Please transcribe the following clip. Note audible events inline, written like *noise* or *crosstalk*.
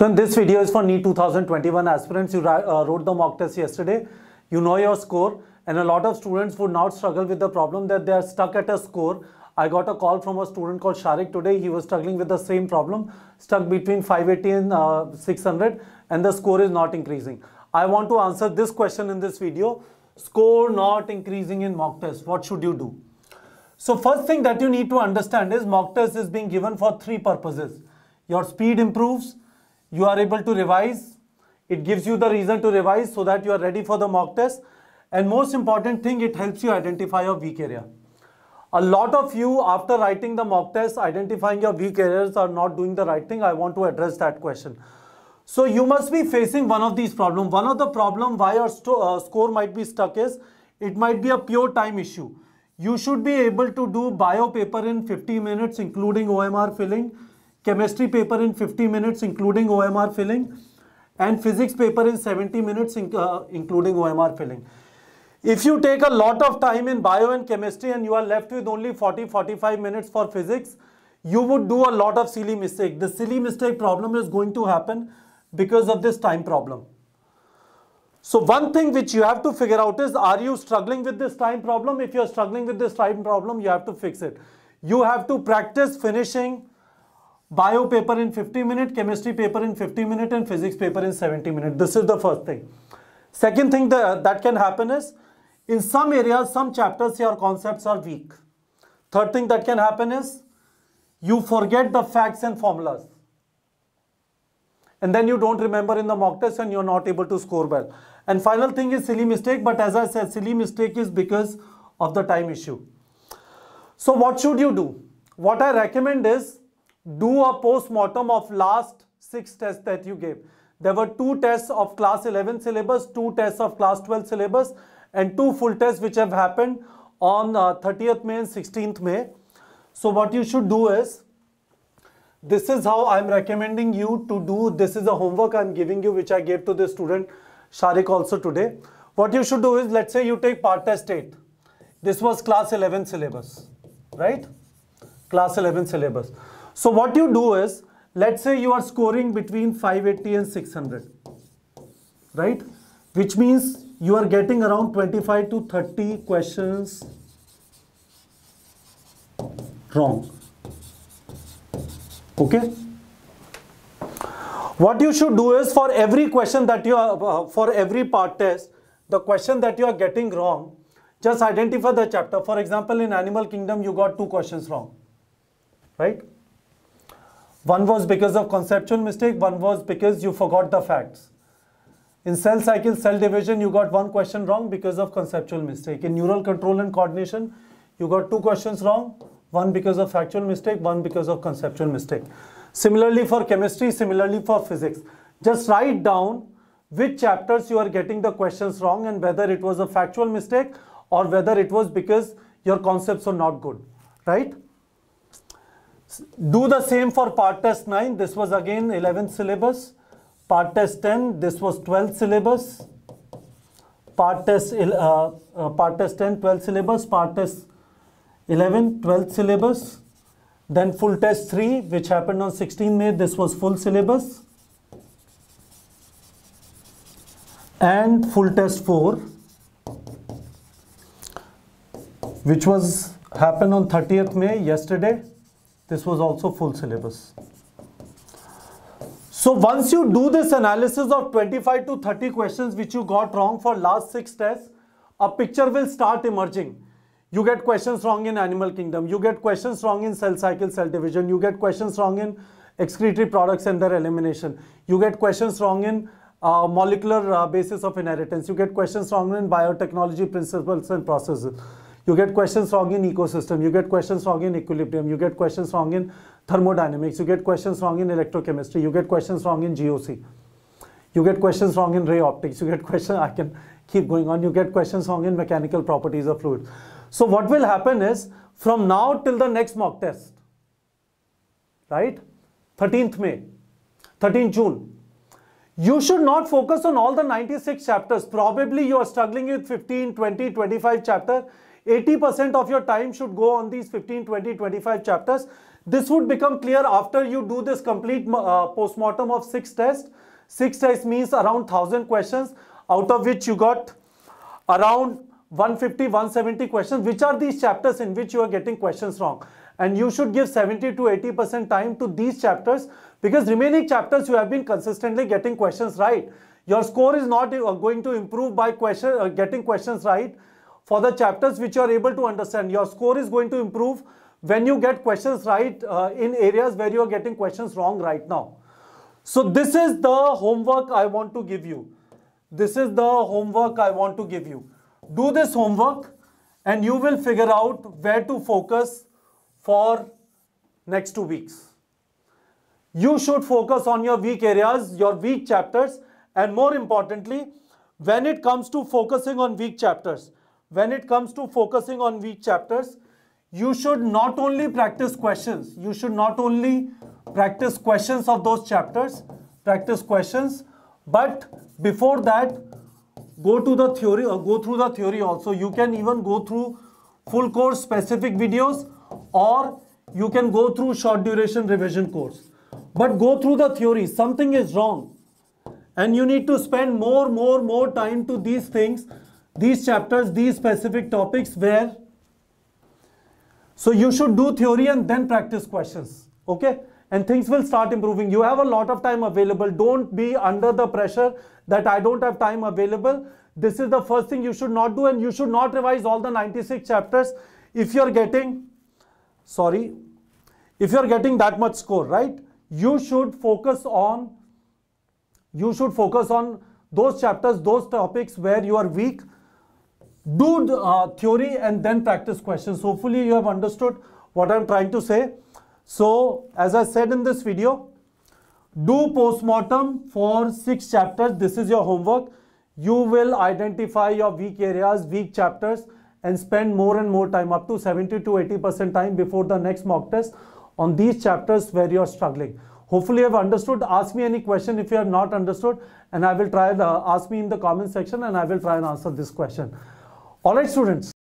So in this video is for NEET 2021 aspirants. You uh, wrote the mock test yesterday. You know your score and a lot of students would not struggle with the problem that they are stuck at a score. I got a call from a student called Sharik today. He was struggling with the same problem, stuck between 580 and uh, 600 and the score is not increasing. I want to answer this question in this video. Score not increasing in mock test. What should you do? So first thing that you need to understand is mock test is being given for three purposes. Your speed improves, you are able to revise. It gives you the reason to revise so that you are ready for the mock test. And most important thing, it helps you identify your weak area. A lot of you, after writing the mock test, identifying your weak areas are not doing the right thing. I want to address that question. So you must be facing one of these problems. One of the problem why your uh, score might be stuck is it might be a pure time issue. You should be able to do bio paper in 50 minutes, including OMR filling chemistry paper in 50 minutes including OMR filling and physics paper in 70 minutes in, uh, including OMR filling. If you take a lot of time in bio and chemistry and you are left with only 40-45 minutes for physics, you would do a lot of silly mistake. The silly mistake problem is going to happen because of this time problem. So one thing which you have to figure out is, are you struggling with this time problem? If you are struggling with this time problem, you have to fix it. You have to practice finishing bio paper in 50 minutes, chemistry paper in 50 minutes and physics paper in 70 minutes. This is the first thing. Second thing that, that can happen is in some areas, some chapters your concepts are weak. Third thing that can happen is you forget the facts and formulas. And then you don't remember in the mock test and you're not able to score well. And final thing is silly mistake. But as I said, silly mistake is because of the time issue. So what should you do? What I recommend is do a post-mortem of last six tests that you gave. There were two tests of class 11 syllabus, two tests of class 12 syllabus and two full tests which have happened on uh, 30th May and 16th May. So what you should do is, this is how I'm recommending you to do, this is a homework I'm giving you which I gave to the student Sharik also today. What you should do is, let's say you take part test 8. This was class 11 syllabus, right? Class 11 syllabus. So what you do is, let's say you are scoring between 580 and 600, right? Which means you are getting around 25 to 30 questions wrong. Okay? what you should do is for every question that you are uh, for every part test the question that you are getting wrong just identify the chapter for example in animal kingdom you got two questions wrong right one was because of conceptual mistake, one was because you forgot the facts. In cell cycle, cell division, you got one question wrong because of conceptual mistake. In neural control and coordination, you got two questions wrong, one because of factual mistake, one because of conceptual mistake. Similarly for chemistry, similarly for physics. Just write down which chapters you are getting the questions wrong and whether it was a factual mistake or whether it was because your concepts are not good, right? Do the same for part test 9. This was again 11 syllabus. Part test 10, this was 12 syllabus. Part test, uh, uh, part test 10, 12 syllabus. Part test 11, 12 syllabus. Then full test 3, which happened on 16 May. This was full syllabus. And full test 4, which was happened on 30th May, yesterday. This was also full syllabus. So once you do this analysis of 25 to 30 questions which you got wrong for last 6 tests, a picture will start emerging. You get questions wrong in animal kingdom, you get questions wrong in cell cycle, cell division, you get questions wrong in excretory products and their elimination, you get questions wrong in uh, molecular uh, basis of inheritance, you get questions wrong in biotechnology principles and processes. You get questions wrong in ecosystem. You get questions wrong in equilibrium. You get questions wrong in thermodynamics. You get questions wrong in electrochemistry. You get questions wrong in GOC. You get questions wrong in ray optics. You get *laughs* questions, I can keep going on. You get questions wrong in mechanical properties of fluids. So what will happen is from now till the next mock test, right? 13th May, 13th June, you should not focus on all the 96 chapters. Probably you are struggling with 15, 20, 25 chapter. 80% of your time should go on these 15, 20, 25 chapters. This would become clear after you do this complete uh, postmortem of six tests. Six tests means around 1000 questions out of which you got around 150, 170 questions, which are these chapters in which you are getting questions wrong. And you should give 70 to 80% time to these chapters because remaining chapters you have been consistently getting questions right. Your score is not uh, going to improve by question, uh, getting questions right for the chapters which you are able to understand. Your score is going to improve when you get questions right uh, in areas where you are getting questions wrong right now. So this is the homework I want to give you. This is the homework I want to give you. Do this homework and you will figure out where to focus for next two weeks. You should focus on your weak areas, your weak chapters and more importantly, when it comes to focusing on weak chapters, when it comes to focusing on weak chapters, you should not only practice questions, you should not only practice questions of those chapters, practice questions, but before that, go to the theory or uh, go through the theory also. You can even go through full course specific videos or you can go through short duration revision course. But go through the theory, something is wrong. And you need to spend more, more, more time to these things these chapters, these specific topics where so you should do theory and then practice questions. Okay? And things will start improving. You have a lot of time available. Don't be under the pressure that I don't have time available. This is the first thing you should not do and you should not revise all the 96 chapters if you're getting, sorry, if you're getting that much score, right? You should focus on, you should focus on those chapters, those topics where you are weak do the, uh, theory and then practice questions. Hopefully you have understood what I'm trying to say. So as I said in this video, do postmortem for six chapters. This is your homework. You will identify your weak areas, weak chapters and spend more and more time up to 70 to 80% time before the next mock test on these chapters where you are struggling. Hopefully you have understood. Ask me any question if you have not understood and I will try and ask me in the comment section and I will try and answer this question. Alright students,